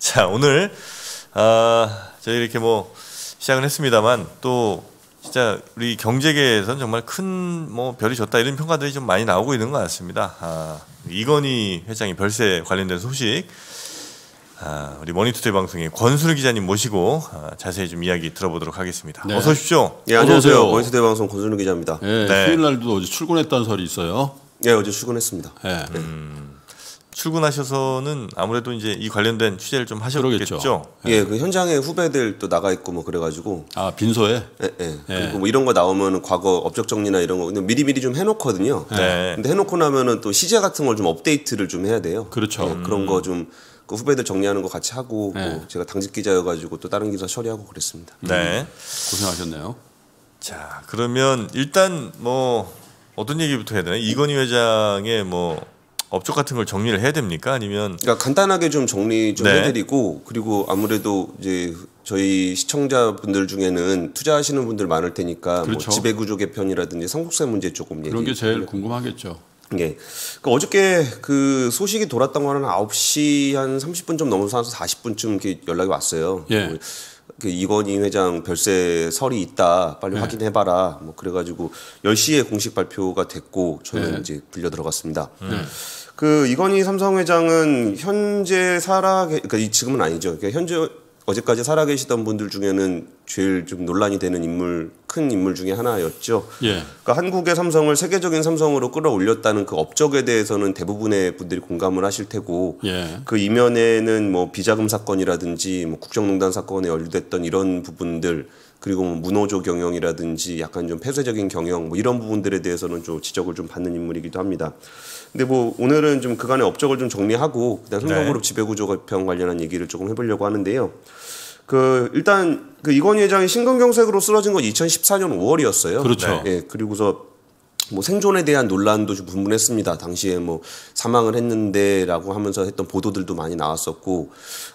자 오늘 아, 저희 이렇게 뭐 시작을 했습니다만 또 진짜 우리 경제계에서는 정말 큰 뭐 별이 졌다 이런 평가들이 좀 많이 나오고 있는 것 같습니다. 아, 이건희 회장이 별세 관련된 소식 아, 우리 머니투데이 방송의 권순우 기자님 모시고 아, 자세히 좀 이야기 들어보도록 하겠습니다. 네. 어서 오십시오. 예, 안녕하세요. 머니투데이 방송 권순우 기자입니다. 네, 네. 수요일 날도 어제 출근했다는 설이 있어요. 예, 어제 출근했습니다. 네. 음. 출근하셔서는 아무래도 이제 이 관련된 취재를 좀 하셨겠죠. 그겠죠 예. 예, 그 현장에 후배들 또 나가 있고 뭐 그래가지고 아 빈소에 예, 예. 예. 그리고 뭐 이런 거나오면 과거 업적 정리나 이런 거 미리 미리 좀 해놓거든요. 네. 근데 해놓고 나면은 또 시제 같은 걸 좀 업데이트를 좀 해야 돼요. 그렇죠. 예, 그런 음. 거좀 그 후배들 정리하는 거 같이 하고 뭐 네. 뭐 제가 당직 기자여가지고 또 다른 기사 처리하고 그랬습니다. 네, 음, 고생하셨네요. 자, 그러면 일단 뭐 어떤 얘기부터 해야 되나? 이건희 회장의 뭐 업적 같은 걸 정리를 해야 됩니까? 아니면 그러니까 간단하게 좀 정리 좀 네. 해드리고 그리고 아무래도 이제 저희 시청자분들 중에는 투자하시는 분들 많을 테니까 뭐 그렇죠. 뭐 지배구조 개편이라든지 상속세 문제 조금 얘기 그런 게 제일 궁금하겠죠. 예. 그 어저께 그 소식이 돌았던 거는 9시 한 30분 좀 넘어서 한 40분쯤 이렇게 연락이 왔어요. 예. 뭐그 이건희 회장 별세설이 있다 빨리 네. 확인해봐라 뭐 그래가지고 10시에 공식 발표가 됐고 저는 네. 이제 불려 들어갔습니다. 네. 그 이건희 삼성 회장은 현재 살아 그러니까 지금은 아니죠. 그러니까 현재 어제까지 살아계시던 분들 중에는 제일 좀 논란이 되는 인물 큰 인물 중에 하나였죠. 예. 그러니까 한국의 삼성을 세계적인 삼성으로 끌어올렸다는 그 업적에 대해서는 대부분의 분들이 공감을 하실 테고 예. 그 이면에는 뭐 비자금 사건이라든지 뭐 국정농단 사건에 연루됐던 이런 부분들 그리고 뭐 문호조 경영이라든지 약간 좀 폐쇄적인 경영 뭐 이런 부분들에 대해서는 좀 지적을 좀 받는 인물이기도 합니다. 근데 뭐 오늘은 좀 그간의 업적을 좀 정리하고 그다음 성공그룹 네. 지배구조 개편 관련한 얘기를 조금 해보려고 하는데요. 그 일단 그 이건희 회장이 신근경색으로 쓰러진 건 2014년 5월이었어요. 그렇죠. 네. 예, 그리고서 뭐 생존에 대한 논란도 좀 분분했습니다. 당시에 뭐 사망을 했는데라고 하면서 했던 보도들도 많이 나왔었고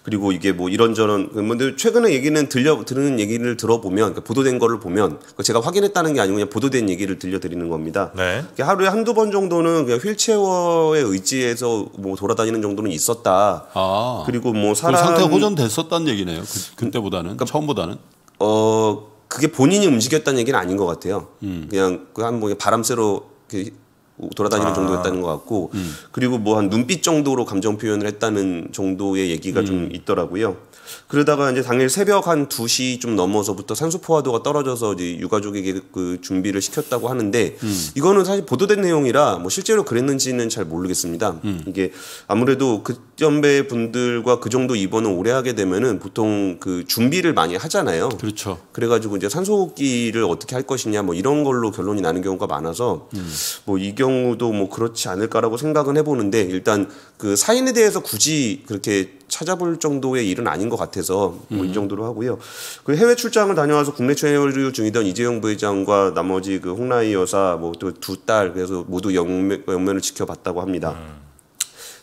그리고 이게 뭐 이런저런 그 뭐 근데 최근에 얘기는 들려 들은 얘기를 들어보면 그러니까 보도된 거를 보면 그 제가 확인했다는 게 아니고 그냥 보도된 얘기를 들려드리는 겁니다. 네. 하루에 한두 번 정도는 그냥 휠체어에 의지에서 뭐 돌아다니는 정도는 있었다. 아, 그리고 뭐 사람 그 상태가 호전됐었다는 얘기네요. 그, 그때보다는 그러니까, 처음보다는 어 그게 본인이 움직였다는 얘기는 아닌 것 같아요. 음. 그냥 그한뭐 바람 쐬러 그 돌아다니는 아. 정도였다는 것 같고 음. 그리고 뭐 한 눈빛 정도로 감정 표현을 했다는 정도의 얘기가 음. 좀 있더라고요. 그러다가 이제 당일 새벽 한 두 시 좀 넘어서부터 산소포화도가 떨어져서 이제 유가족에게 그 준비를 시켰다고 하는데 음. 이거는 사실 보도된 내용이라 뭐 실제로 그랬는지는 잘 모르겠습니다. 음. 이게 아무래도 그전배 분들과 그 정도 입원을 오래 하게 되면은 보통 그 준비를 많이 하잖아요. 그렇죠. 그래가지고 이제 산소호흡기를 어떻게 할 것이냐 뭐 이런 걸로 결론이 나는 경우가 많아서 음. 뭐이 경우도 뭐 그렇지 않을까라고 생각은 해보는데 일단 그 사인에 대해서 굳이 그렇게 찾아볼 정도의 일은 아닌 것 같아서 뭐이 음. 정도로 하고요. 그 해외 출장을 다녀와서 국내 체류 중이던 이재용 부회장과 나머지 그 홍라희 여사 뭐 또 두 딸 그래서 모두 영면, 영면을 지켜봤다고 합니다. 음.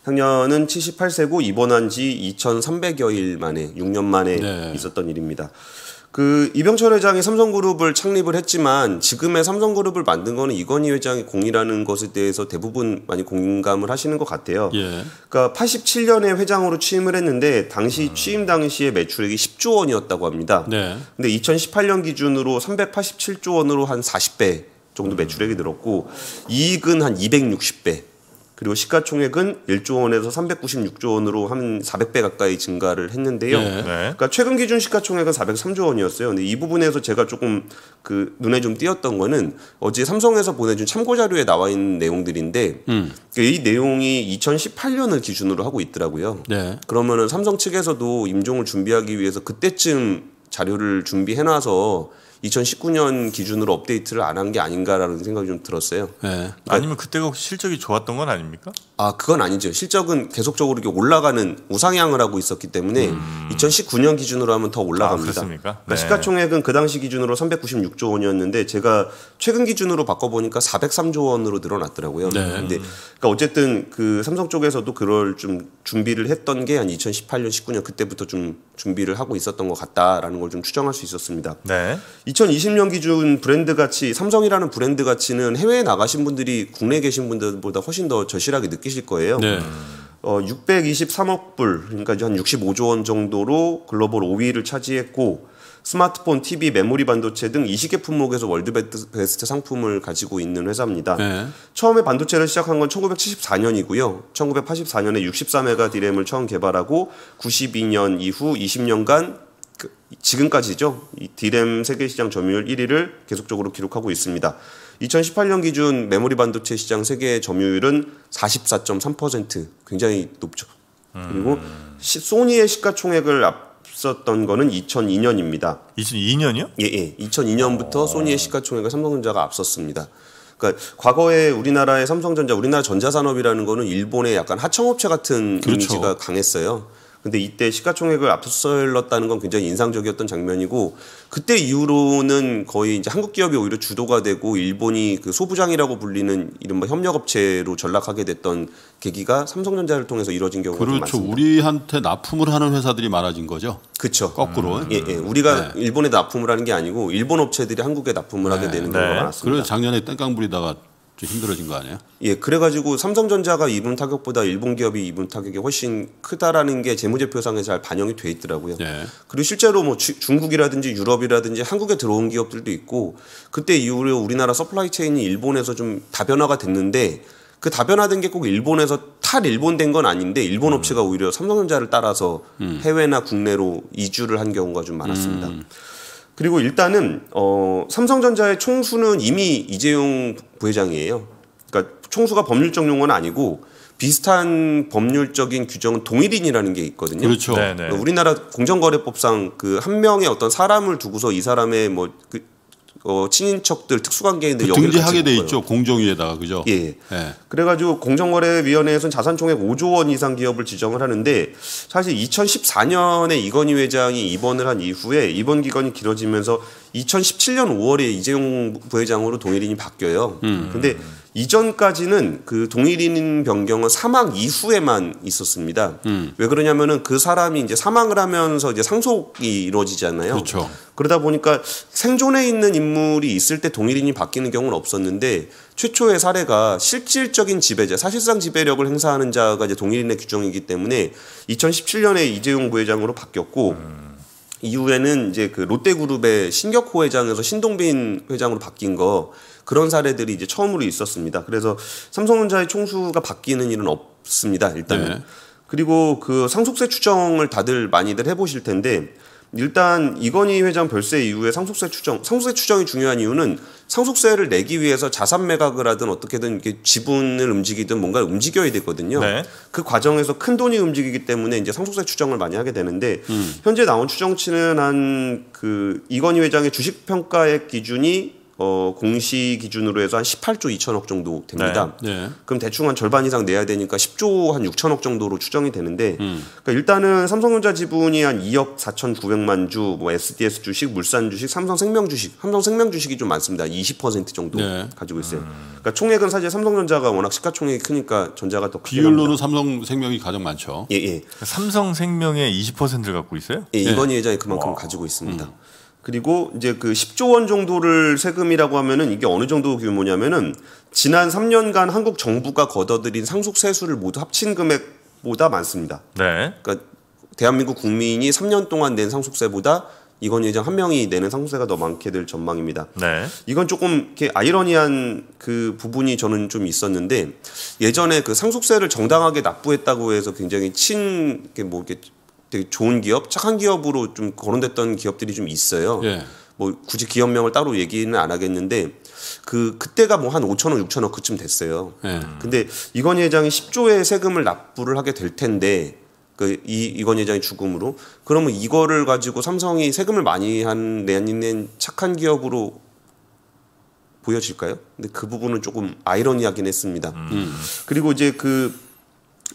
작년은 78세고 입원한 지 2,300여일 만에 6년 만에 네. 있었던 일입니다. 그 이병철 회장이 삼성그룹을 창립을 했지만 지금의 삼성그룹을 만든 거는 이건희 회장의 공이라는 것에 대해서 대부분 많이 공감을 하시는 것 같아요. 예. 그러니까 87년에 회장으로 취임을 했는데 당시 음. 취임 당시에 매출액이 10조 원이었다고 합니다. 네. 근데 2018년 기준으로 387조 원으로 한 40배 정도 음. 매출액이 늘었고 이익은 한 260배 그리고 시가총액은 1조 원에서 396조 원으로 한 400배 가까이 증가를 했는데요. 네. 네. 그러니까 최근 기준 시가총액은 403조 원이었어요. 근데 이 부분에서 제가 조금 그 눈에 좀 띄었던 거는 어제 삼성에서 보내준 참고 자료에 나와 있는 내용들인데 음. 그 이 내용이 2018년을 기준으로 하고 있더라고요. 네. 그러면은 삼성 측에서도 임종을 준비하기 위해서 그때쯤 자료를 준비해놔서 2019년 기준으로 업데이트를 안 한 게 아닌가라는 생각이 좀 들었어요. 네. 그러니까 아니면 그때가 실적이 좋았던 건 아닙니까? 아 그건 아니죠. 실적은 계속적으로 이렇게 올라가는 우상향을 하고 있었기 때문에 음. 2019년 기준으로 하면 더 올라갑니다. 아, 그렇습니까? 그러니까 네. 그러니까 시가총액은 그 당시 기준으로 396조 원이었는데 제가 최근 기준으로 바꿔보니까 403조 원으로 늘어났더라고요. 네. 근데 그러니까 어쨌든 그 삼성 쪽에서도 그럴 좀 준비를 했던 게 한 2018년, 19년 그때부터 좀 준비를 하고 있었던 것 같다라는 걸 좀 추정할 수 있었습니다. 네. 2020년 기준 브랜드 가치 삼성이라는 브랜드 가치는 해외에 나가신 분들이 국내에 계신 분들보다 훨씬 더 절실하게 느끼실 거예요. 네. 어, 623억 불, 그러니까 한 65조 원 정도로 글로벌 5위를 차지했고 스마트폰, TV, 메모리 반도체 등 20개 품목에서 월드 베스트 상품을 가지고 있는 회사입니다. 네. 처음에 반도체를 시작한 건 1974년이고요. 1984년에 6 4메가 디램을 처음 개발하고 92년 이후 20년간 지금까지죠. 이 디램 세계 시장 점유율 1위를 계속적으로 기록하고 있습니다. 2018년 기준 메모리 반도체 시장 세계 점유율은 44.3% 굉장히 높죠. 그리고 시, 소니의 시가총액을 앞섰던 거는 2002년입니다. 2002년이요? 예, 예. 2002년부터 소니의 시가총액을 삼성전자가 앞섰습니다. 그러니까 과거에 우리나라의 삼성전자, 우리나라 전자산업이라는 거는 일본의 약간 하청업체 같은 그렇죠. 이미지가 강했어요. 근데 이때 시가총액을 앞서일렀다는 건 굉장히 인상적이었던 장면이고 그때 이후로는 거의 이제 한국 기업이 오히려 주도가 되고 일본이 그 소부장이라고 불리는 이른바 협력업체로 전락하게 됐던 계기가 삼성전자를 통해서 이뤄진 경우가 그렇죠. 많습니다. 우리한테 납품을 하는 회사들이 많아진 거죠. 그렇죠. 거꾸로. 음. 예, 예. 우리가 네. 일본에 납품을 하는 게 아니고 일본 업체들이 한국에 납품을 네. 하게 되는 경우가 네. 많습니다 그래서 작년에 땡깡 불이다가 좀 힘들어진 거 아니에요? 예, 그래가지고 삼성전자가 이분 타격보다 일본 기업이 이분 타격이 훨씬 크다라는 게 재무제표상에 잘 반영이 돼 있더라고요. 예. 그리고 실제로 뭐 주, 중국이라든지 유럽이라든지 한국에 들어온 기업들도 있고 그때 이후로 우리나라 서플라이 체인이 일본에서 좀 다변화가 됐는데 그 다변화된 게 꼭 일본에서 탈 일본된 건 아닌데 일본 업체가 오히려 삼성전자를 따라서 음. 해외나 국내로 이주를 한 경우가 좀 많았습니다. 음. 그리고 일단은 어, 삼성전자의 총수는 이미 이재용 부회장이에요. 그러니까 총수가 법률적 용어는 아니고 비슷한 법률적인 규정은 동일인이라는 게 있거든요. 그렇죠. 네네. 네. 우리나라 공정거래법상 그 한 명의 어떤 사람을 두고서 이 사람의 뭐그 어, 친인척들 특수관계인들 그 등기하게 돼 있죠 공정위에다가 그죠? 예. 예. 그래가지고 공정거래위원회에서는 자산총액 5조 원 이상 기업을 지정을 하는데 사실 2014년에 이건희 회장이 입원을 한 이후에 입원 기간이 길어지면서 2017년 5월에 이재용 부회장으로 동일인이 바뀌어요. 음. 근데 이전까지는 그 동일인 변경은 사망 이후에만 있었습니다. 음. 왜 그러냐면은 그 사람이 이제 사망을 하면서 이제 상속이 이루어지잖아요. 그렇죠. 그러다 보니까 생존에 있는 인물이 있을 때 동일인이 바뀌는 경우는 없었는데 최초의 사례가 실질적인 지배자, 사실상 지배력을 행사하는 자가 이제 동일인의 규정이기 때문에 2017년에 이재용 부회장으로 바뀌었고 음. 이후에는 이제 그 롯데그룹의 신격호 회장에서 신동빈 회장으로 바뀐 거 그런 사례들이 이제 처음으로 있었습니다. 그래서 삼성전자의 총수가 바뀌는 일은 없습니다. 일단은. 네. 그리고 그 상속세 추정을 다들 많이들 해보실 텐데 일단 이건희 회장 별세 이후에 상속세 추정, 상속세 추정이 중요한 이유는 상속세를 내기 위해서 자산 매각을 하든 어떻게든 이렇게 지분을 움직이든 뭔가 움직여야 되거든요. 네. 그 과정에서 큰 돈이 움직이기 때문에 이제 상속세 추정을 많이 하게 되는데 음. 현재 나온 추정치는 한 그 이건희 회장의 주식 평가액 기준이 어, 공시 기준으로 해서 한 18조 2천억 정도 됩니다. 네, 네. 그럼 대충 한 절반 이상 내야 되니까 10조 한 6천억 정도로 추정이 되는데 음. 그러니까 일단은 삼성전자 지분이 한 2억 4,900만 주, 뭐 SDS 주식, 물산 주식, 삼성생명 주식, 삼성생명 주식이 좀 많습니다. 20% 정도 네. 가지고 있어요. 음. 그러니까 총액은 사실 삼성전자가 워낙 시가총액이 크니까 전자가 더 비율로는 삼성생명이 가장 많죠. 예, 예. 그러니까 삼성생명의 20%를 갖고 있어요? 예, 네. 이번 예. 회장이 그만큼 와. 가지고 있습니다. 음. 그리고 이제 그 10조 원 정도를 세금이라고 하면은 이게 어느 정도 규모냐면은 지난 3년간 한국 정부가 걷어들인 상속 세수를 모두 합친 금액보다 많습니다. 네. 그러니까 대한민국 국민이 3년 동안 낸 상속세보다 이건 예정 한 명이 내는 상속세가 더 많게 될 전망입니다. 네. 이건 조금 이렇게 아이러니한 그 부분이 저는 좀 있었는데 예전에 그 상속세를 정당하게 납부했다고 해서 굉장히 친, 이게뭐 이렇게 뭐 되게 좋은 기업, 착한 기업으로 좀 거론됐던 기업들이 좀 있어요. 예. 뭐 굳이 기업명을 따로 얘기는 안 하겠는데 그 그때가 뭐 한 5천 원, 6천 원 그쯤 됐어요. 예. 근데 이건희 회장이 10조의 세금을 납부를 하게 될 텐데 그 이 이건희 회장의 죽음으로 그러면 이거를 가지고 삼성이 세금을 많이 한 내는 착한 기업으로 보여질까요? 근데 그 부분은 조금 아이러니하긴 했습니다. 음. 그리고 이제 그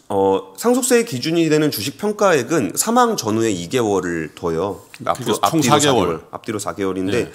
어, 상속세의 기준이 되는 주식 평가액은 사망 전후에 2개월을 둬요. 앞으로 총 앞뒤로 4개월. 4개월. 앞뒤로 4개월인데 네.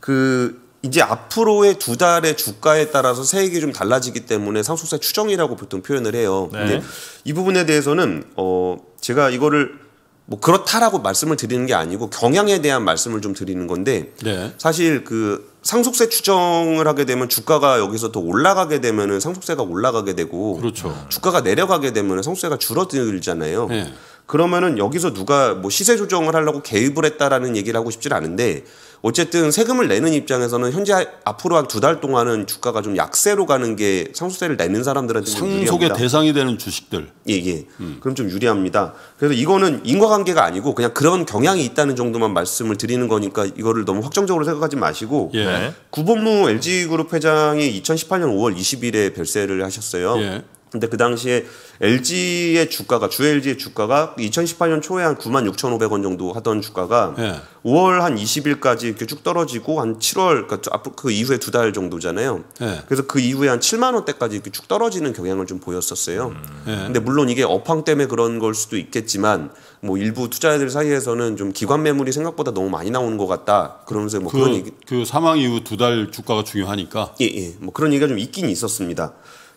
그 이제 앞으로의 두 달의 주가에 따라서 세액이 좀 달라지기 때문에 상속세 추정이라고 보통 표현을 해요. 네. 근데 이 부분에 대해서는 어 제가 이거를 뭐 그렇다라고 말씀을 드리는 게 아니고 경향에 대한 말씀을 좀 드리는 건데 네. 사실 그 상속세 추정을 하게 되면 주가가 여기서 더 올라가게 되면은 상속세가 올라가게 되고 그렇죠. 주가가 내려가게 되면은 상속세가 줄어들잖아요. 네. 그러면은 여기서 누가 뭐 시세 조정을 하려고 개입을 했다라는 얘기를 하고 싶지 않은데 어쨌든 세금을 내는 입장에서는 현재 앞으로 두달 동안은 주가가 좀 약세로 가는 게 상속세를 내는 사람들한테 상속의 유리합니다. 대상이 되는 주식들. 예, 예. 음. 그럼 좀 유리합니다. 그래서 이거는 인과관계가 아니고 그냥 그런 경향이 있다는 정도만 말씀을 드리는 거니까 이거를 너무 확정적으로 생각하지 마시고 예. 네. 구본무 LG그룹 회장이 2018년 5월 20일에 별세를 하셨어요. 예. 근데 그 당시에 LG의 주가가 주 LG의 주가가 2018년 초에 한 9만 6,500원 정도 하던 주가가 예. 5월 한 20일까지 이렇게 쭉 떨어지고 한 7월 그러니까 그 이후에 두 달 정도잖아요. 예. 그래서 그 이후에 한 7만 원대까지 이렇게 쭉 떨어지는 경향을 좀 보였었어요. 음. 예. 근데 물론 이게 업황 때문에 그런 걸 수도 있겠지만 뭐 일부 투자자들 사이에서는 좀 기관 매물이 생각보다 너무 많이 나오는 것 같다. 그러면서 뭐 그, 런 얘기 그 사망 이후 두 달 주가가 중요하니까 예, 예. 뭐 그런 얘기가 좀 있긴 있었습니다.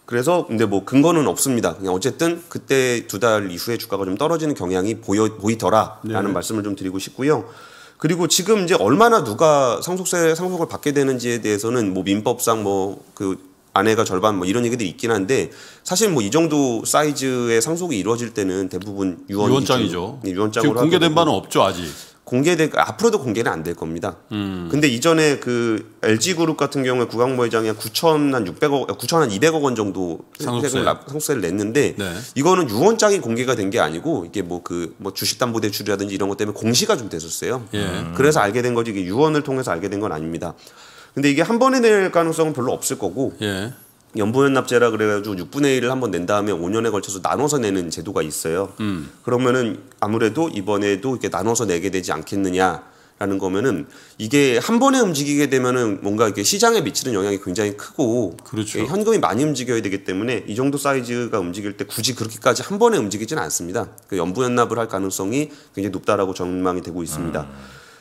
그래서 근데 뭐 근거는 없습니다. 그냥 어쨌든 그때 두 달 이후에 주가가 좀 떨어지는 경향이 보여 보이더라라는 네. 말씀을 좀 드리고 싶고요. 그리고 지금 이제 얼마나 누가 상속세 상속을 받게 되는지에 대해서는 뭐 민법상 뭐 그 아내가 절반 뭐 이런 얘기들이 있긴 한데 사실 뭐 이 정도 사이즈의 상속이 이루어질 때는 대부분 유언 유언장이죠. 네, 유언장으로 지금 공개된 바는 없죠 아직. 공개된 앞으로도 공개는 안 될 겁니다. 음. 근데 이전에 그 LG 그룹 같은 경우에 구강모 회장이 한 9천 한 600억 9천 한 200억 원 정도 상속세. 상속세를 냈는데 네. 이거는 유언짜리 공개가 된 게 아니고 이게 뭐 그뭐 그 뭐 주식 담보 대출이라든지 이런 것 때문에 공시가 좀 됐었어요. 예. 그래서 알게 된 거지 이게 유언을 통해서 알게 된 건 아닙니다. 근데 이게 한 번에 낼 가능성은 별로 없을 거고 예. 연보연납제라 그래가지고 6분의 1을 한번 낸 다음에 5년에 걸쳐서 나눠서 내는 제도가 있어요. 음. 그러면은 아무래도 이번에도 이렇게 나눠서 내게 되지 않겠느냐라는 거면은 이게 한 번에 움직이게 되면은 뭔가 이게 렇 시장에 미치는 영향이 굉장히 크고 그렇죠. 예, 현금이 많이 움직여야 되기 때문에 이 정도 사이즈가 움직일 때 굳이 그렇게까지 한 번에 움직이지는 않습니다. 그 연보연납을 할 가능성이 굉장히 높다라고 전망이 되고 있습니다. 음.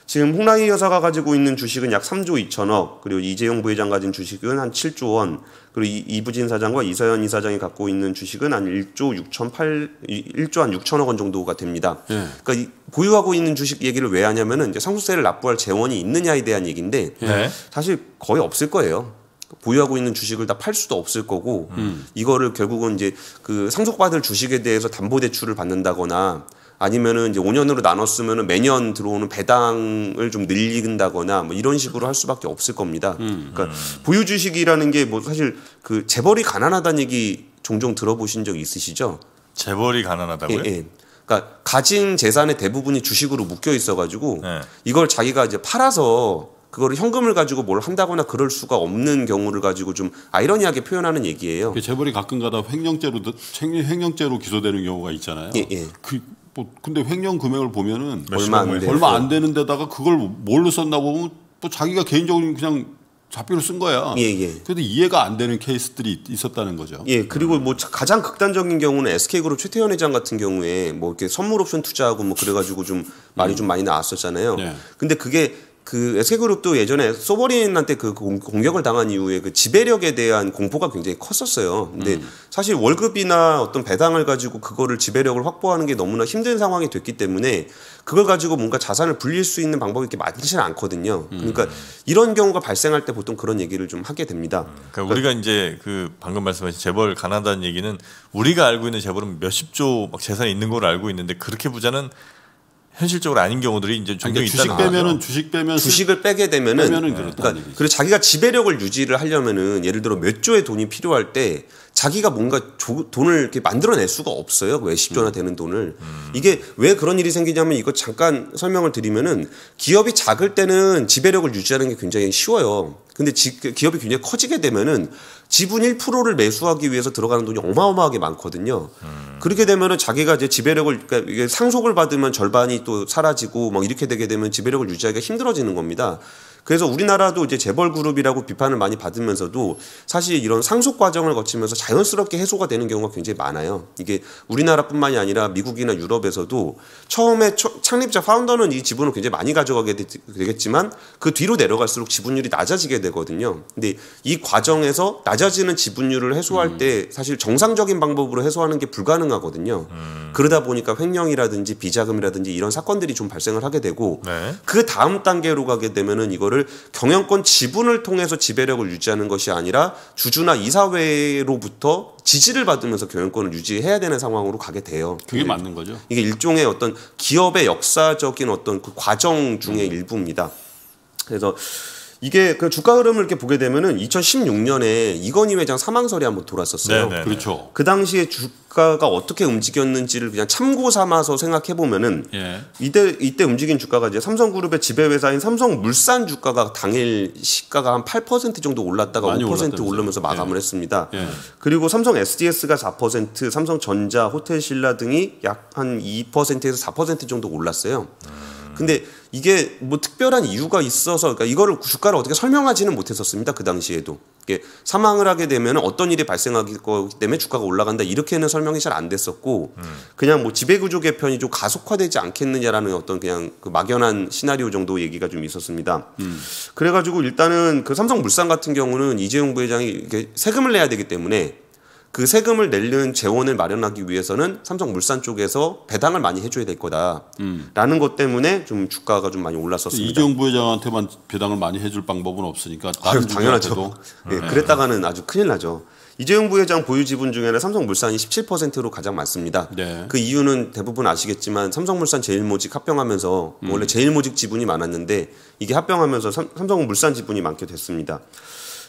지금 홍라희 여사가 가지고 있는 주식은 약 3조 2천억, 그리고 이재용 부회장 가진 주식은 한 7조 원, 그리고 이부진 사장과 이서연 이사장이 갖고 있는 주식은 한 1조 6천 8, 1조 한 6천억 원 정도가 됩니다. 예. 그러니까 보유하고 있는 주식 얘기를 왜 하냐면은 이제 상속세를 납부할 재원이 있느냐에 대한 얘기인데 예. 사실 거의 없을 거예요. 보유하고 있는 주식을 다 팔 수도 없을 거고 음. 이거를 결국은 이제 그 상속받을 주식에 대해서 담보 대출을 받는다거나 아니면은 이제 5년으로 나눴으면 매년 들어오는 배당을 좀 늘린다거나 뭐 이런 식으로 할 수밖에 없을 겁니다. 음, 그러니까 음. 보유 주식이라는 게 뭐 사실 그 재벌이 가난하다는 얘기 종종 들어보신 적 있으시죠? 재벌이 가난하다고요? 예, 예. 그러니까 가진 재산의 대부분이 주식으로 묶여 있어가지고 네. 이걸 자기가 이제 팔아서 그거를 현금을 가지고 뭘 한다거나 그럴 수가 없는 경우를 가지고 좀 아이러니하게 표현하는 얘기예요. 그 재벌이 가끔가다 횡령죄로 횡령죄로 기소되는 경우가 있잖아요. 예, 예. 그뭐 근데 횡령 금액을 보면은 얼마 안, 얼마 안 되는 데다가 그걸 뭘로 썼나 보면 또 자기가 개인적으로 그냥 잡비로 쓴 거야. 예, 예. 그래도 이해가 안 되는 케이스들이 있었다는 거죠. 예, 그리고 뭐 가장 극단적인 경우는 SK그룹 최태현 회장 같은 경우에 뭐 이렇게 선물 옵션 투자하고 뭐 그래가지고 좀 말이 음. 좀 많이 나왔었잖아요. 예. 근데 그게 그 SK그룹도 예전에 소버린한테 그 공격을 당한 이후에 그 지배력에 대한 공포가 굉장히 컸었어요. 근데 음. 사실 월급이나 어떤 배당을 가지고 그거를 지배력을 확보하는 게 너무나 힘든 상황이 됐기 때문에 그걸 가지고 뭔가 자산을 불릴 수 있는 방법이 이렇게 많지는 않거든요. 음. 그러니까 음. 이런 경우가 발생할 때 보통 그런 얘기를 좀 하게 됩니다. 그러니까, 그러니까, 우리가 그러니까 이제 그 방금 말씀하신 재벌 가난다는 얘기는 우리가 알고 있는 재벌은 몇십 조막 재산이 있는 걸 알고 있는데 그렇게 부자는 현실적으로 아닌 경우들이 이제 종종 그러니까 주식 빼면은 주식 빼면 주식을 빼게 되면은, 빼면은 그러니까 그리고 자기가 지배력을 유지를 하려면은 예를 들어 몇 조의 돈이 필요할 때 자기가 뭔가 조, 돈을 이렇게 만들어낼 수가 없어요. 왜 그 몇십조나 음. 되는 돈을. 음. 이게 왜 그런 일이 생기냐면 이거 잠깐 설명을 드리면은 기업이 작을 때는 지배력을 유지하는 게 굉장히 쉬워요. 근데 지, 그 기업이 굉장히 커지게 되면은 지분 1%를 매수하기 위해서 들어가는 돈이 어마어마하게 많거든요. 음. 그렇게 되면은 자기가 이제 지배력을 그러니까 이게 상속을 받으면 절반이 또 사라지고 막 이렇게 되게 되면 지배력을 유지하기가 힘들어지는 겁니다. 그래서 우리나라도 이제 재벌 그룹이라고 비판을 많이 받으면서도 사실 이런 상속 과정을 거치면서 자연스럽게 해소가 되는 경우가 굉장히 많아요. 이게 우리나라뿐만이 아니라 미국이나 유럽에서도 처음에 창립자 파운더는 이 지분을 굉장히 많이 가져가게 되겠지만 그 뒤로 내려갈수록 지분율이 낮아지게 되거든요. 근데 이 과정에서 낮아지는 지분율을 해소할 음. 때 사실 정상적인 방법으로 해소하는 게 불가능하거든요. 음. 그러다 보니까 횡령이라든지 비자금이라든지 이런 사건들이 좀 발생을 하게 되고 네. 그 다음 단계로 가게 되면은 이거를 거를 경영권 지분을 통해서 지배력을 유지하는 것이 아니라 주주나 이사회로부터 지지를 받으면서 경영권을 유지해야 되는 상황으로 가게 돼요. 그게 네. 맞는 거죠. 이게 일종의 어떤 기업의 역사적인 어떤 그 과정 중의 음. 일부입니다. 그래서 이게 그 주가 흐름을 이렇게 보게 되면은 2016년에 이건희 회장 사망설이 한번 돌았었어요. 네네. 네, 네. 그렇죠. 그 당시에 주가가 어떻게 움직였는지를 그냥 참고 삼아서 생각해 보면은 예. 이때 이때 움직인 주가가 이제 삼성그룹의 지배회사인 삼성물산 주가가 당일 시가가 한 8% 정도 올랐다가 5% 오르면서 마감을 예. 했습니다. 예. 그리고 삼성 SDS가 4%, 삼성전자, 호텔신라 등이 약 한 2%에서 4% 정도 올랐어요. 음. 근데 이게 뭐 특별한 이유가 있어서 그러니까 이거를 주가를 어떻게 설명하지는 못했었습니다. 그 당시에도. 이게 사망을 하게 되면 어떤 일이 발생하기 때문에 주가가 올라간다 이렇게는 설명이 잘 안 됐었고 음. 그냥 뭐 지배구조 개편이 좀 가속화되지 않겠느냐라는 어떤 그냥 그 막연한 시나리오 정도 얘기가 좀 있었습니다. 음. 그래가지고 일단은 그 삼성물산 같은 경우는 이재용 부회장이 이렇게 세금을 내야 되기 때문에 그 세금을 내는 재원을 마련하기 위해서는 삼성물산 쪽에서 배당을 많이 해줘야 될 거다라는 음. 것 때문에 좀 주가가 좀 많이 올랐었습니다. 이경 부회장한테만 배당을 많이 해줄 방법은 없으니까 아유, 당연하죠. 네, 예, 그랬다가는 아주 큰일 나죠. 이재용 부회장 보유 지분 중에는 삼성물산이 17%로 가장 많습니다. 네. 그 이유는 대부분 아시겠지만 삼성물산 제일모직 합병하면서 음. 원래 제일모직 지분이 많았는데 이게 합병하면서 삼, 성물산 지분이 많게 됐습니다.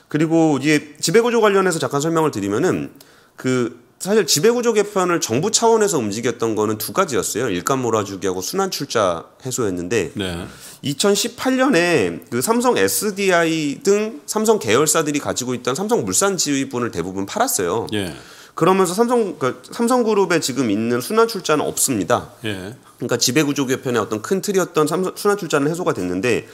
그리고 이제 지배구조 관련해서 잠깐 설명을 드리면은 그 사실 지배구조 개편을 정부 차원에서 움직였던 거는 두 가지였어요. 일감 몰아주기하고 순환 출자 해소였는데 네. 2018년에 그 삼성 SDI 등 삼성 계열사들이 가지고 있던 삼성 물산 지분을 대부분 팔았어요. 예. 그러면서 삼성 그러니까 삼성그룹에 지금 있는 순환 출자는 없습니다. 예. 그러니까 지배구조 개편의 어떤 큰 틀이었던 삼성, 순환 출자는 해소가 됐는데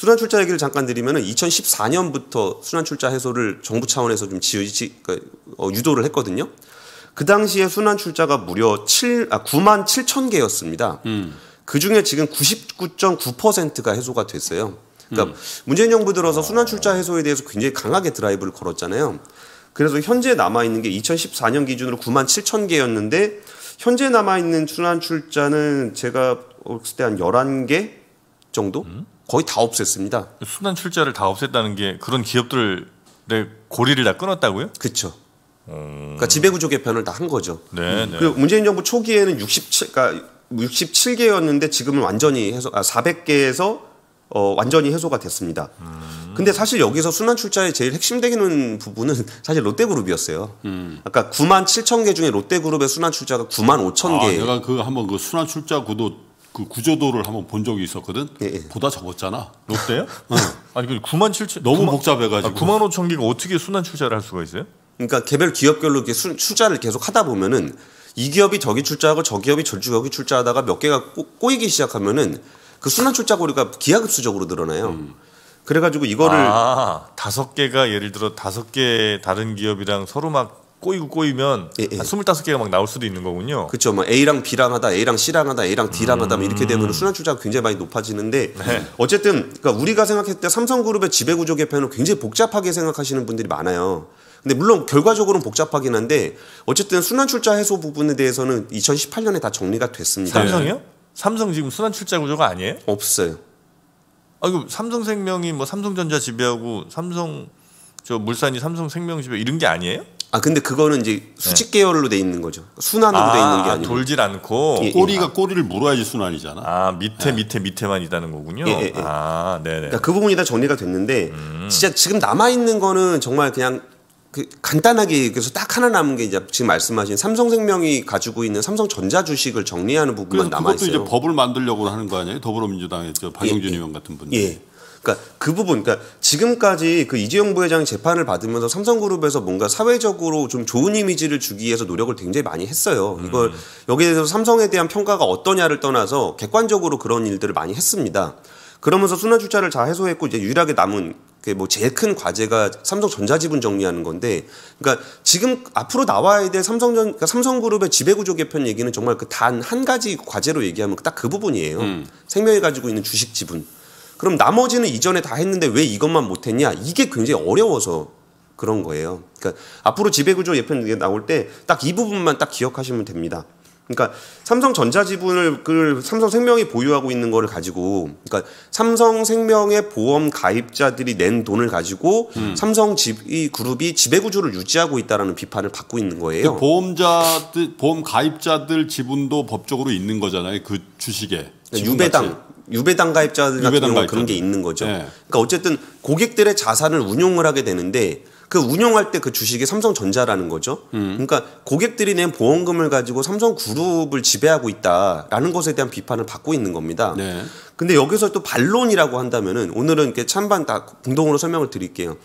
순환 출자 얘기를 잠깐 드리면은 2014년부터 순환 출자 해소를 정부 차원에서 좀 지지 그 그러니까, 어, 유도를 했거든요. 그 당시에 순환 출자가 무려 7, 아, 9만 7천 개였습니다. 음. 그 중에 지금 99.9%가 해소가 됐어요. 그러니까 음. 문재인 정부 들어서 아. 순환 출자 해소에 대해서 굉장히 강하게 드라이브를 걸었잖아요. 그래서 현재 남아 있는 게 2014년 기준으로 9만 7천 개였는데 현재 남아 있는 순환 출자는 제가 봤을 때 한 11개 정도? 음? 거의 다 없앴습니다. 순환 출자를 다 없앴다는 게 그런 기업들의 고리를 다 끊었다고요? 그렇죠. 음... 그러니까 지배구조 개편을 다 한 거죠. 네, 음. 네. 그리고 문재인 정부 초기에는 67, 그러니까 67개였는데 지금은 완전히 해소, 아, 400개에서 어, 완전히 해소가 됐습니다. 음. 근데 사실 여기서 순환 출자의 제일 핵심되는 부분은 사실 롯데그룹이었어요. 음. 아까 9만 7천 개 중에 롯데그룹의 순환 출자가 9만 5천 아, 개. 아, 내가 그 한번 그 순환 출자 구도 그 구조도를 한번 본 적이 있었거든. 예, 예. 보다 적었잖아. 롯데요? 응. 아니 그 9만 7천 너무 9만, 복잡해가지고. 아, 9만 5천 개가 어떻게 순환 출자를 할 수가 있어요? 그러니까 개별 기업별로 이렇게 수, 출자를 계속 하다 보면은 이 기업이 저기 출자하고 저 기업이 저기 출자하다가 몇 개가 꼬, 이기 시작하면은 그 순환 출자 고리가 기하급수적으로 늘어나요. 음. 그래가지고 이거를 아, 다섯 개가 예를 들어 다섯 개 다른 기업이랑 서로 막 꼬이고 꼬이면 예, 예. 한 25개가 막 나올 수도 있는 거군요. 그렇죠. 뭐 A랑 B랑 하다 A랑 C랑 하다 A랑 D랑 하다 음. 이렇게 되면 순환 출자가 굉장히 많이 높아지는데 네. 어쨌든 그러니까 우리가 생각했을 때 삼성그룹의 지배 구조 개편을 굉장히 복잡하게 생각하시는 분들이 많아요. 근데 물론 결과적으로는 복잡하긴 한데 어쨌든 순환 출자 해소 부분에 대해서는 2018년에 다 정리가 됐습니다. 삼성이요? 삼성 지금 순환 출자 구조가 아니에요? 없어요. 아, 이거 삼성생명이 뭐 삼성전자 지배하고 삼성 저 물산이 삼성생명 지배 이런 게 아니에요? 아 근데 그거는 이제 수직 네. 계열로 돼 있는 거죠. 순환으로 아, 돼 있는 게 아, 아니고 돌질 않고 예, 예, 꼬리가 꼬리를 물어야지 순환이잖아. 아 밑에 예. 밑에 밑에만 있다는 거군요. 예, 예, 아 네네. 그러니까 그 부분이 다 정리가 됐는데 음. 진짜 지금 남아 있는 거는 정말 그냥 그 간단하게 그래서 딱 하나 남은 게 이제 지금 말씀하신 삼성생명이 가지고 있는 삼성전자 주식을 정리하는 부분만 남아 있어요. 그것도 이제 법을 만들려고 하는 거 아니에요? 더불어민주당의 저 박영준 의원 같은 분이. 그러니까 그 부분, 그러니까 지금까지 그 이재용 부회장이 재판을 받으면서 삼성그룹에서 뭔가 사회적으로 좀 좋은 이미지를 주기 위해서 노력을 굉장히 많이 했어요. 이걸 음. 여기에 대해서 삼성에 대한 평가가 어떠냐를 떠나서 객관적으로 그런 일들을 많이 했습니다. 그러면서 순환 주차를다 해소했고 이제 유일하게 남은 그 뭐 제일 큰 과제가 삼성전자 지분 정리하는 건데, 그러니까 지금 앞으로 나와야 될 삼성전 그러니까 삼성그룹의 지배구조 개편 얘기는 정말 그 단 한 가지 과제로 얘기하면 딱 그 부분이에요. 음. 생명이 가지고 있는 주식 지분. 그럼 나머지는 이전에 다 했는데 왜 이것만 못했냐? 이게 굉장히 어려워서 그런 거예요. 그러니까 앞으로 지배구조 예편 나올 때 딱 이 부분만 딱 기억하시면 됩니다. 그러니까 삼성전자 지분을 그 삼성생명이 보유하고 있는 거를 가지고 그러니까 삼성생명의 보험 가입자들이 낸 돈을 가지고 음. 삼성 집이 그룹이 지배 구조를 유지하고 있다라는 비판을 받고 있는 거예요. 그 보험자들 보험 가입자들 지분도 법적으로 있는 거잖아요. 그 주식에 네, 유배당 유배당 가입자들 유배 경우는 그런 게 있는 거죠. 네. 그러니까 어쨌든 고객들의 자산을 운용을 하게 되는데 그 운영할 때 그 주식이 삼성전자라는 거죠. 음. 그러니까 고객들이 낸 보험금을 가지고 삼성그룹을 지배하고 있다라는 것에 대한 비판을 받고 있는 겁니다. 네. 근데 여기서 또 반론이라고 한다면은 오늘은 이렇게 찬반 다 공동으로 설명을 드릴게요.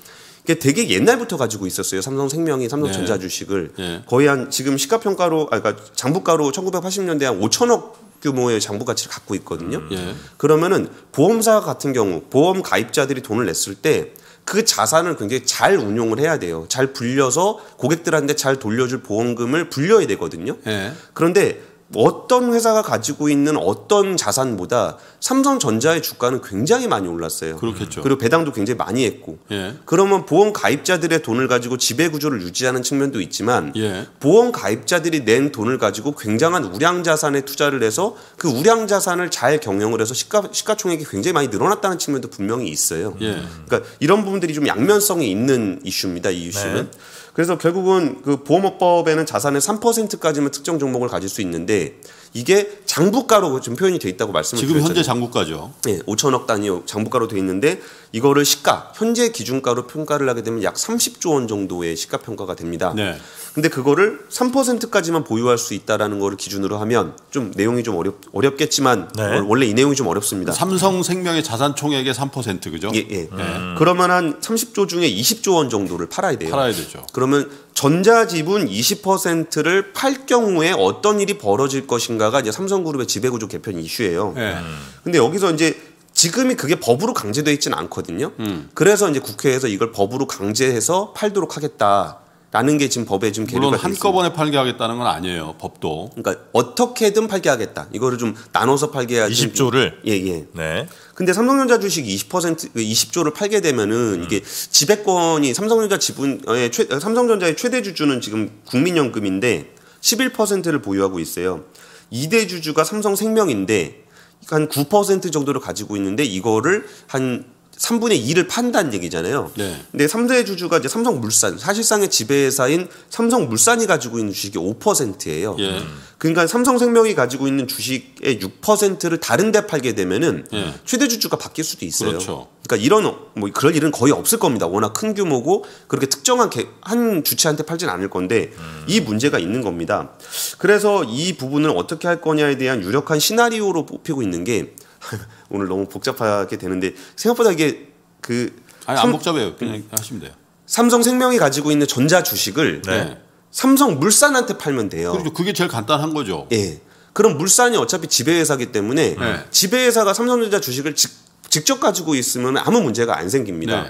이게 되게 옛날부터 가지고 있었어요. 삼성생명이 삼성전자 주식을 네. 예. 거의 한 지금 시가평가로 아 그러니까 장부가로 1980년대 한 5천억 규모의 장부 가치를 갖고 있거든요. 음. 예. 그러면은 보험사 같은 경우 보험 가입자들이 돈을 냈을 때 그 자산을 굉장히 잘 운용을 해야 돼요. 잘 불려서 고객들한테 잘 돌려줄 보험금을 불려야 되거든요. 예. 그런데 어떤 회사가 가지고 있는 어떤 자산보다 삼성전자의 주가는 굉장히 많이 올랐어요. 그렇겠죠. 그리고 배당도 굉장히 많이 했고. 예. 그러면 보험 가입자들의 돈을 가지고 지배 구조를 유지하는 측면도 있지만 예. 보험 가입자들이 낸 돈을 가지고 굉장한 우량 자산에 투자를 해서 그 우량 자산을 잘 경영을 해서 시가 시가총액이 굉장히 많이 늘어났다는 측면도 분명히 있어요. 예. 그러니까 이런 부분들이 좀 양면성이 있는 이슈입니다. 이 이슈는. 네. 그래서 결국은 그 보험업법에는 자산의 3%까지만 특정 종목을 가질 수 있는데 이게 장부가로 지금 표현이 돼 있다고 말씀을 지금 드렸잖아요. 현재 장부가죠. 네, 예, 5천억 단위 장부가로 돼 있는데 이거를 시가 현재 기준가로 평가를 하게 되면 약 30조 원 정도의 시가 평가가 됩니다. 네. 근데 그거를 3%까지만 보유할 수 있다라는 거를 기준으로 하면 좀 내용이 좀 어렵 어렵겠지만 네. 원래 이 내용이 좀 어렵습니다. 삼성생명의 자산 총액의 3% 그죠? 예, 예. 음. 그러면 한 30조 중에 20조 원 정도를 팔아야 돼요. 팔아야 되죠. 그러면 전자지분 20%를 팔 경우에 어떤 일이 벌어질 것인가가 이제 삼성그룹의 지배구조 개편 이슈예요. 네. 음. 근데 여기서 이제 지금이 그게 법으로 강제돼 있지는 않거든요. 음. 그래서 이제 국회에서 이걸 법으로 강제해서 팔도록 하겠다. 라는 게 지금 법에 좀 물론 한꺼번에 팔게 하겠다는 건 아니에요. 법도. 그러니까 어떻게든 팔게 하겠다. 이거를 좀 나눠서 팔게 해야 20조를 예, 예. 네. 근데 삼성전자 주식 20% 20조를 그 팔게 되면은 음. 이게 지배권이 삼성전자 지분의 어, 예, 최, 삼성전자의 최대 주주는 지금 국민연금인데 11%를 보유하고 있어요. 2대 주주가 삼성생명인데 한 9% 정도를 가지고 있는데 이거를 한 3분의 2를 판다는 얘기잖아요. 네. 근데 3대 주주가 이제 삼성물산 사실상의 지배회사인 삼성물산이 가지고 있는 주식이 5%예요. 예. 그러니까 삼성생명이 가지고 있는 주식의 6%를 다른 데 팔게 되면은 예. 최대 주주가 바뀔 수도 있어요. 그렇죠. 그러니까 이런 뭐 그럴 일은 거의 없을 겁니다. 워낙 큰 규모고 그렇게 특정한 개, 한 주체한테 팔진 않을 건데 음. 이 문제가 있는 겁니다. 그래서 이 부분을 어떻게 할 거냐에 대한 유력한 시나리오로 뽑히고 있는 게 오늘 너무 복잡하게 되는데 생각보다 이게 그 아니 안 삼, 복잡해요. 그냥 하시면 돼요. 삼성생명이 가지고 있는 전자 주식을 네. 네. 삼성 물산한테 팔면 돼요. 그렇죠. 그게 제일 간단한 거죠. 예. 그럼 물산이 어차피 지배회사기 때문에 네. 지배회사가 삼성전자 주식을 직, 직접 가지고 있으면 아무 문제가 안 생깁니다. 네.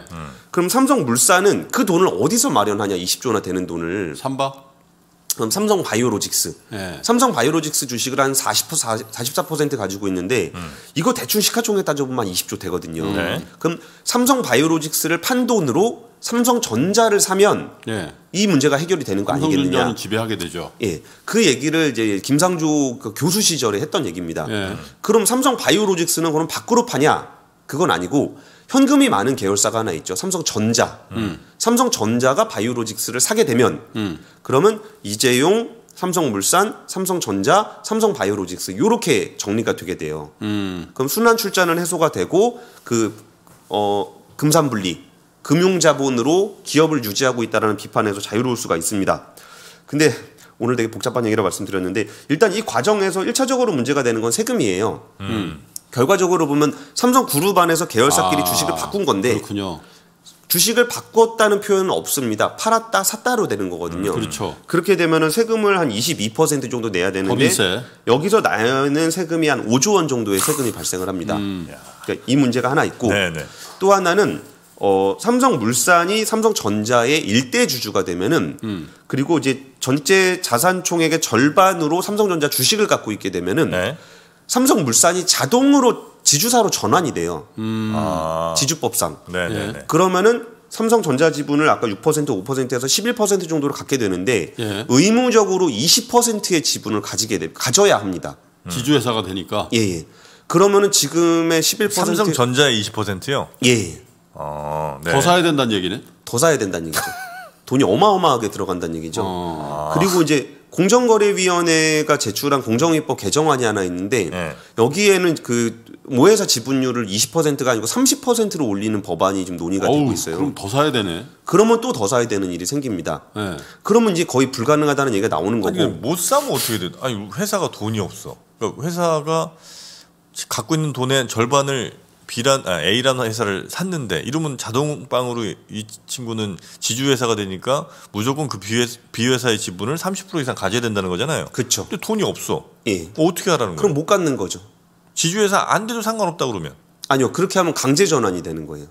그럼 삼성물산은 그 돈을 어디서 마련하냐? 20조나 되는 돈을. 삼바? 음, 삼성 바이오로직스. 네. 삼성 바이오로직스 주식을 한 40%, 44% 가지고 있는데 음. 이거 대충 시가총액 따져보면 20조 되거든요. 음. 네. 그럼 삼성 바이오로직스를 판 돈으로 삼성전자를 사면 네. 이 문제가 해결이 되는 거 아니겠느냐. 지배하게 되죠. 예. 그 얘기를 이제 김상조 그 교수 시절에 했던 얘기입니다. 예. 그럼 삼성 바이오로직스는 그럼 밖으로 파냐? 그건 아니고 현금이 많은 계열사가 하나 있죠. 삼성전자. 음. 삼성전자가 바이오로직스를 사게 되면 음. 그러면 이재용, 삼성물산, 삼성전자, 삼성바이오로직스 요렇게 정리가 되게 돼요. 음. 그럼 순환 출자는 해소가 되고 그 어, 금산분리 금융자본으로 기업을 유지하고 있다라는 비판에서 자유로울 수가 있습니다. 근데 오늘 되게 복잡한 얘기를 말씀드렸는데 일단 이 과정에서 일차적으로 문제가 되는 건 세금이에요. 음. 결과적으로 보면 삼성 그룹 안에서 계열사끼리 아, 주식을 바꾼 건데 그렇군요. 주식을 바꿨다는 표현은 없습니다. 팔았다 샀다로 되는 거거든요. 음, 그렇죠. 그렇게 되면은 세금을 한 22% 정도 내야 되는데 법인세. 여기서 나는 세금이 한 5조 원 정도의 세금이 발생을 합니다. 음. 그러니까 이 문제가 하나 있고 네네. 네. 또 하나는 어, 삼성물산이 삼성전자의 일대 주주가 되면은 음. 그리고 이제 전체 자산 총액의 절반으로 삼성전자 주식을 갖고 있게 되면은 네. 삼성물산이 자동으로 지주사로 전환이 돼요. 음. 아. 아. 지주법상. 네, 네, 예. 네. 그러면은 삼성전자 지분을 아까 6% 5%에서 11% 정도로 갖게 되는데 예. 의무적으로 20%의 지분을 가지게 돼 가져야 합니다. 음. 지주회사가 되니까. 예, 예. 그러면은 지금의 11% 삼성전자의 20%요? 예. 어, 네. 더 사야 된다는 얘기네. 더 사야 된다는 얘기죠. 돈이 어마어마하게 들어간다는 얘기죠. 어. 그리고 이제 공정거래위원회가 제출한 공정위법 개정안이 하나 있는데 네. 여기에는 그 모회사 지분율을 20%가 아니고 30%로 올리는 법안이 지금 논의가 어우, 되고 있어요. 그럼 더 사야 되네. 그러면 또 더 사야 되는 일이 생깁니다. 네. 그러면 이제 거의 불가능하다는 얘기가 나오는 거고. 아니, 못 사면 어떻게 돼? 아니 회사가 돈이 없어. 그러니까 회사가 갖고 있는 돈의 절반을 B란 아, A라는 회사를 샀는데 이러면 자동방으로 이 친구는 지주회사가 되니까 무조건 그 B, 회사의 지분을 30% 이상 가져야 된다는 거잖아요. 그렇죠. 근데 돈이 없어. 예. 어떻게 하라는 거예요? 그럼 못 갖는 거죠. 지주회사 안 돼도 상관없다 그러면. 아니요. 그렇게 하면 강제 전환이 되는 거예요.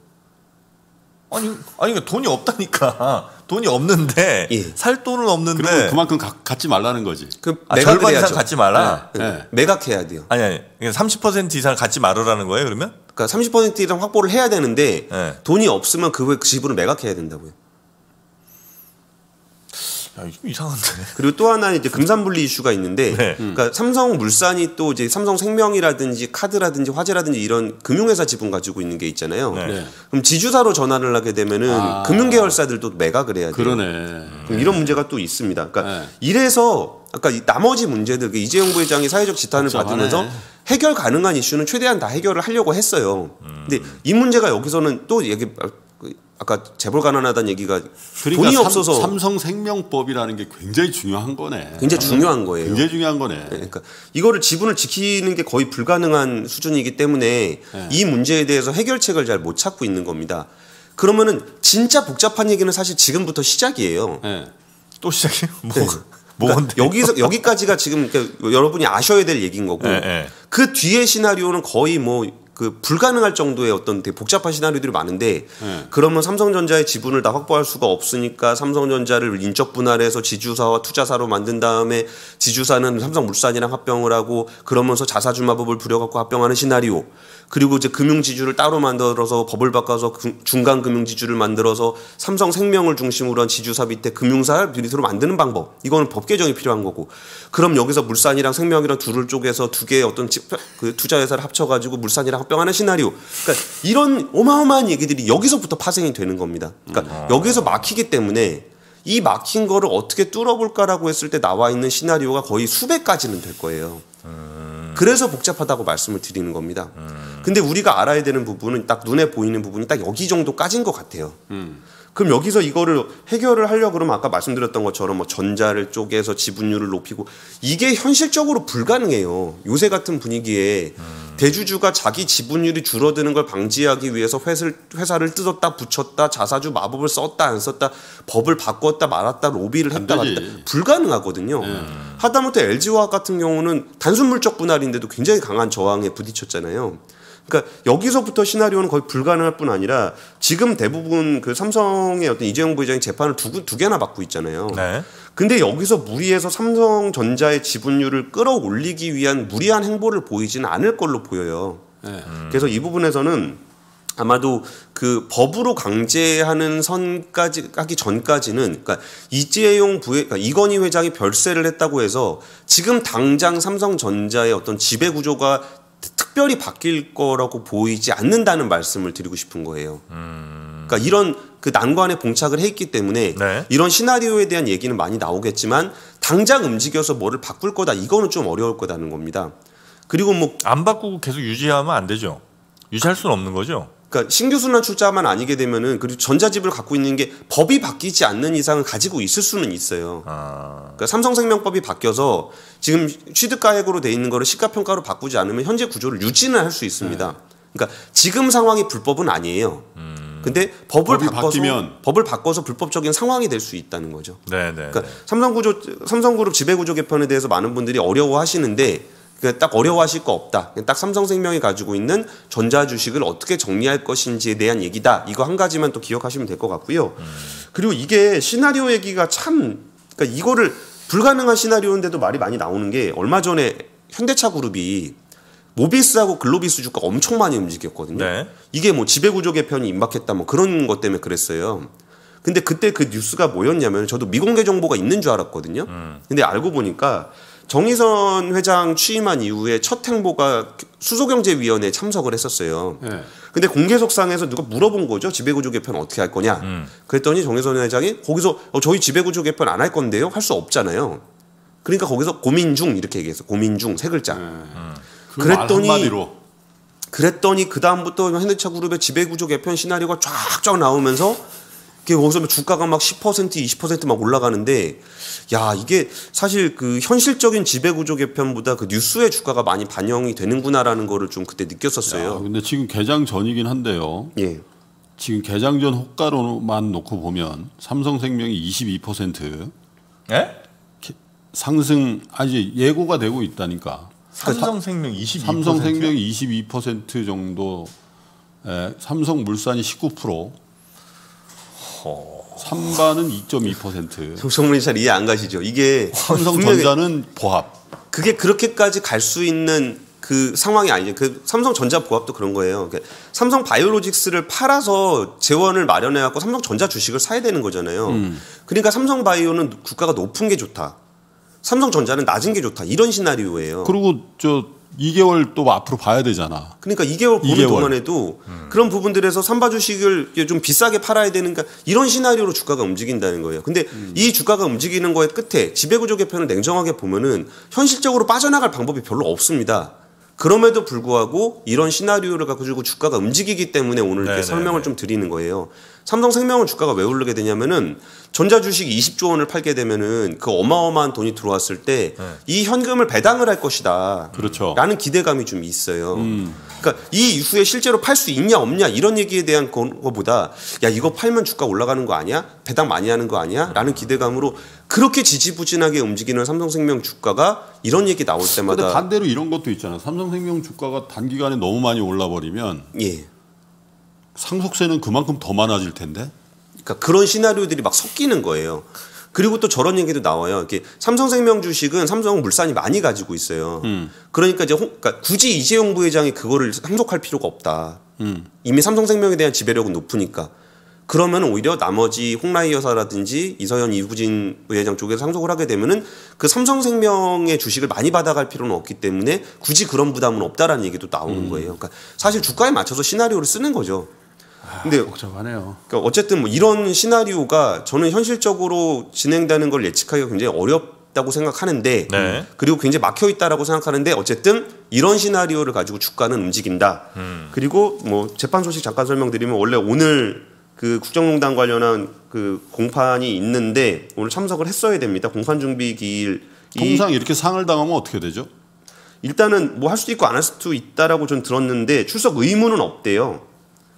아니 아니 그 돈이 없다니까. 돈이 없는데 예. 살 돈은 없는데 그러면 그만큼 가, 갖지 말라는 거지. 그 아, 절반 이상 갖지 말라. 네. 네. 매각해야 돼요. 아니 아니. 그러니까 30% 이상 갖지 말으라는 거예요, 그러면? 그러니까 30% 이상 확보를 해야 되는데 네. 돈이 없으면 그, 그 지분을 매각해야 된다고요. 야, 이상한데. 그리고 또 하나 이제 금산분리 이슈가 있는데, 네. 그러니까 삼성물산이 또 이제 삼성생명이라든지 카드라든지 화재라든지 이런 금융회사 지분 가지고 있는 게 있잖아요. 네. 네. 그럼 지주사로 전환을 하게 되면은 아. 금융계열사들도 매각을 해야 돼요. 그러네. 그럼 이런 문제가 또 있습니다. 그러니까 네. 이래서 아까 나머지 문제들 그 이재용 부회장이 사회적 지탄을 그렇죠. 받으면서 네. 해결 가능한 이슈는 최대한 다 해결을 하려고 했어요. 음. 근데 이 문제가 여기서는 또 얘기 아, 그 아까 재벌 가난하다는 얘기가 그러니까 돈이 없어서 삼, 성 생명법이라는 게 굉장히 중요한 거네. 굉장히 중요한 거예요. 굉장히 중요한 거네. 네, 그러니까 이거를 지분을 지키는 게 거의 불가능한 수준이기 때문에 네. 이 문제에 대해서 해결책을 잘 못 찾고 있는 겁니다. 그러면은 진짜 복잡한 얘기는 사실 지금부터 시작이에요. 네. 또시작해요 뭐. 네. 뭔 뭐 그러니까 여기서 여기까지가 지금 그러니까 여러분이 아셔야 될 얘기인 거고 네, 네. 그 뒤에 시나리오는 거의 뭐 그 불가능할 정도의 어떤 되게 복잡한 시나리오들이 많은데 네. 그러면 삼성전자의 지분을 다 확보할 수가 없으니까 삼성전자를 인적 분할해서 지주사와 투자사로 만든 다음에 지주사는 삼성물산이랑 합병을 하고 그러면서 자사주마법을 부려갖고 합병하는 시나리오 그리고 이제 금융지주를 따로 만들어서 법을 바꿔서 그 중간 금융지주를 만들어서 삼성생명을 중심으로 한 지주사 밑에 금융사 비닛으로 만드는 방법 이거는 법 개정이 필요한 거고 그럼 여기서 물산이랑 생명이랑 둘을 쪼개서 두 개의 어떤 그 투자 회사를 합쳐가지고 물산이랑 합병하는 시나리오 그러니까 이런 어마어마한 얘기들이 여기서부터 파생이 되는 겁니다 그러니까 음, 아. 여기서 막히기 때문에 이 막힌 거를 어떻게 뚫어볼까라고 했을 때 나와 있는 시나리오가 거의 수백 가지는 될 거예요. 음. 그래서 복잡하다고 말씀을 드리는 겁니다. 음. 근데 우리가 알아야 되는 부분은 딱 눈에 보이는 부분이 딱 여기 정도 까진 것 같아요. 음. 그럼 여기서 이거를 해결을 하려 그러면 아까 말씀드렸던 것처럼 뭐 전자를 쪼개서 지분율을 높이고 이게 현실적으로 불가능해요. 요새 같은 분위기에 음. 대주주가 자기 지분율이 줄어드는 걸 방지하기 위해서 회사를, 회사를 뜯었다 붙였다 자사주 마법을 썼다 안 썼다 법을 바꿨다 말았다 로비를 했다 말다 불가능하거든요. 음. 하다못해 LG화학 같은 경우는 단순 물적 분할인데도 굉장히 강한 저항에 부딪혔잖아요. 그러니까 여기서부터 시나리오는 거의 불가능할 뿐 아니라 지금 대부분 그 삼성의 어떤 이재용 부회장이 재판을 두, 두 개나 받고 있잖아요. 네. 근데 여기서 무리해서 삼성전자의 지분율을 끌어올리기 위한 무리한 행보를 보이지는 않을 걸로 보여요. 네. 음. 그래서 이 부분에서는 아마도 그 법으로 강제하는 선까지 하기 전까지는 그러니까 이재용 부회 그러니까 이건희 회장이 별세를 했다고 해서 지금 당장 삼성전자의 어떤 지배 구조가 특별히 바뀔 거라고 보이지 않는다는 말씀을 드리고 싶은 거예요. 음... 그러니까 이런 그 난관에 봉착을 했기 때문에 네. 이런 시나리오에 대한 얘기는 많이 나오겠지만 당장 움직여서 뭐를 바꿀 거다 이거는 좀 어려울 거다는 겁니다. 그리고 뭐 안 바꾸고 계속 유지하면 안 되죠. 유지할 수는 없는 거죠. 그러니까 신규 순환 출자만 아니게 되면은 그리고 전자집을 갖고 있는 게 법이 바뀌지 않는 이상은 가지고 있을 수는 있어요. 아. 그러니까 삼성생명법이 바뀌어서 지금 취득가액으로 돼 있는 거를 시가평가로 바꾸지 않으면 현재 구조를 유지는 할 수 있습니다. 네. 그러니까 지금 상황이 불법은 아니에요. 음. 근데 법을 바꿔서 바뀌면. 법을 바꿔서 불법적인 상황이 될 수 있다는 거죠. 네, 네, 그러니까 네. 삼성구조 삼성그룹 지배구조 개편에 대해서 많은 분들이 어려워하시는데 그딱 어려워하실 거 없다. 딱 삼성생명이 가지고 있는 전자 주식을 어떻게 정리할 것인지에 대한 얘기다. 이거 한 가지만 또 기억하시면 될 것 같고요. 그리고 이게 시나리오 얘기가 참 그러니까 이거를 불가능한 시나리오인데도 말이 많이 나오는 게 얼마 전에 현대차 그룹이 모비스하고 글로비스 주가 엄청 많이 움직였거든요. 네. 이게 뭐 지배구조 개편이 임박했다 뭐 그런 것 때문에 그랬어요. 근데 그때 그 뉴스가 뭐였냐면 저도 미공개 정보가 있는 줄 알았거든요. 음. 근데 알고 보니까 정의선 회장 취임한 이후에 첫 행보가 수소경제위원회에 참석을 했었어요. 네. 근데 공개석상에서 누가 물어본 거죠. 지배구조 개편 어떻게 할 거냐. 음. 그랬더니 정의선 회장이 거기서 어, 저희 지배구조 개편 안 할 건데요. 할 수 없잖아요. 그러니까 거기서 고민 중 이렇게 얘기했어. 고민 중 세 글자. 네. 음. 음. 그 그랬더니 한마디로. 그랬더니 그 다음부터 현대차 그룹의 지배구조 개편 시나리오가 쫙쫙 나오면서 그게 거기서 주가가 막10% 20%막 올라가는데 야 이게 사실 그 현실적인 지배구조 개편보다 그 뉴스의 주가가 많이 반영이 되는구나라는 거를 좀 그때 느꼈었어요. 야, 근데 지금 개장 전이긴 한데요. 예. 지금 개장 전 호가로만 놓고 보면 삼성생명이 22% 예? 상승 아직 예고가 되고 있다니까. 그러니까 삼성생명 22%삼성생명22% 정도 에, 예, 삼성물산이 19% 삼반은 2.2%. 성문이잘 이해 안 가시죠? 이게 삼성전자는 보합. 그게 그렇게까지 갈 수 있는 그 상황이 아니죠. 그 삼성전자 보합도 그런 거예요. 그러니까 삼성 바이오로직스를 팔아서 재원을 마련해 갖고 삼성전자 주식을 사야 되는 거잖아요. 음. 그러니까 삼성바이오는 국가가 높은 게 좋다. 삼성전자는 낮은 게 좋다. 이런 시나리오예요. 그리고 저 2개월 또 앞으로 봐야 되잖아. 그러니까 2개월 보는 동안에도 음. 그런 부분들에서 삼바 주식을 좀 비싸게 팔아야 되는 가 이런 시나리오로 주가가 움직인다는 거예요. 근데 음. 이 주가가 움직이는 거에 끝에 지배구조 개편을 냉정하게 보면은 현실적으로 빠져나갈 방법이 별로 없습니다. 그럼에도 불구하고 이런 시나리오를 갖고 주고 주가가 움직이기 때문에 오늘 이렇게 네네. 네, 설명을 네. 좀 드리는 거예요. 삼성생명은 주가가 왜 오르게 되냐면은 전자 주식 20조 원을 팔게 되면은 그 어마어마한 돈이 들어왔을 때이 네. 현금을 배당을 할 것이다. 그렇죠. 라는 기대감이 좀 있어요. 음. 그러니까 이 이후에 실제로 팔 수 있냐 없냐 이런 얘기에 대한 거보다 야 이거 팔면 주가 올라가는 거 아니야? 배당 많이 하는 거 아니야? 라는 기대감으로 그렇게 지지부진하게 움직이는 삼성생명 주가가 이런 얘기 나올 때마다 근데 반대로 이런 것도 있잖아요. 삼성생명 주가가 단기간에 너무 많이 올라 버리면 예. 상속세는 그만큼 더 많아질 텐데. 그러니까 그런 시나리오들이 막 섞이는 거예요. 그리고 또 저런 얘기도 나와요. 이게 삼성생명 주식은 삼성물산이 많이 가지고 있어요. 음. 그러니까 이제 홍, 그러니까 굳이 이재용 부회장이 그거를 상속할 필요가 없다. 음. 이미 삼성생명에 대한 지배력은 높으니까. 그러면 오히려 나머지 홍라이 여사라든지 이서연 이부진 부회장 쪽에서 상속을 하게 되면은 그 삼성생명의 주식을 많이 받아갈 필요는 없기 때문에 굳이 그런 부담은 없다라는 얘기도 나오는 음. 거예요. 그러니까 사실 주가에 맞춰서 시나리오를 쓰는 거죠. 근데 아, 복잡하네요. 그러니까 어쨌든 뭐 이런 시나리오가 저는 현실적으로 진행되는 걸 예측하기가 굉장히 어렵다고 생각하는데 네. 그리고 굉장히 막혀 있다라고 생각하는데 어쨌든 이런 시나리오를 가지고 주가는 움직인다. 음. 그리고 뭐 재판 소식 잠깐 설명드리면 원래 오늘 그 국정농단 관련한 그 공판이 있는데 오늘 참석을 했어야 됩니다. 공판 준비 기일 통상 이렇게 상을 당하면 어떻게 되죠? 일단은 뭐 할 수도 있고 안 할 수도 있다라고 좀 들었는데 출석 의무는 없대요.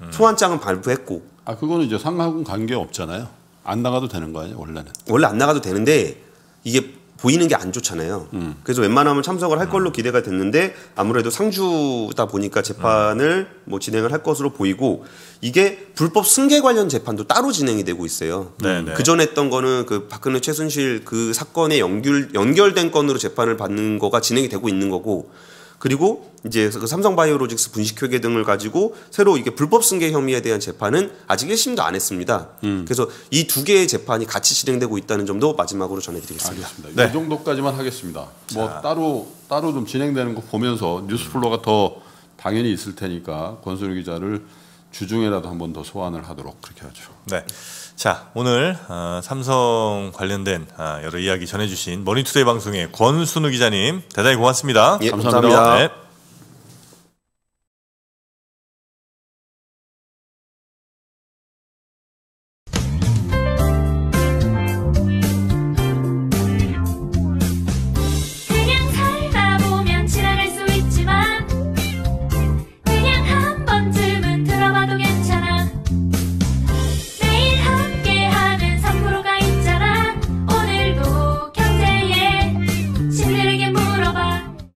음. 소환장은 발부했고. 아 그거는 이제 상하고 관계 없잖아요. 안 나가도 되는 거 아니에요 원래는? 원래 안 나가도 되는데 이게 보이는 게 안 좋잖아요. 음. 그래서 웬만하면 참석을 할 걸로 음. 기대가 됐는데 아무래도 상주다 보니까 재판을 음. 뭐 진행을 할 것으로 보이고 이게 불법 승계 관련 재판도 따로 진행이 되고 있어요. 네, 음. 네. 그전 했던 거는 그 박근혜 최순실 그 사건에 연결 연결된 건으로 재판을 받는 거가 진행이 되고 있는 거고 그리고 이제 그 삼성바이오로직스 분식회계 등을 가지고 새로 이게 불법 승계 혐의에 대한 재판은 아직 1심도 안 했습니다. 음. 그래서 이 두 개의 재판이 같이 진행되고 있다는 점도 마지막으로 전해드리겠습니다. 알겠습니다. 네. 이 정도까지만 하겠습니다. 뭐 자. 뭐 따로 따로 좀 진행되는 거 보면서 뉴스플로가 더 당연히 있을 테니까 권순일 기자를 주중에라도 한 번 더 소환을 하도록 그렇게 하죠. 네. 자, 오늘 어, 삼성 관련된 아, 여러 이야기 전해주신 머니투데이 방송의 권순우 기자님 대단히 고맙습니다. 예, 감사합니다. 감사합니다. 네.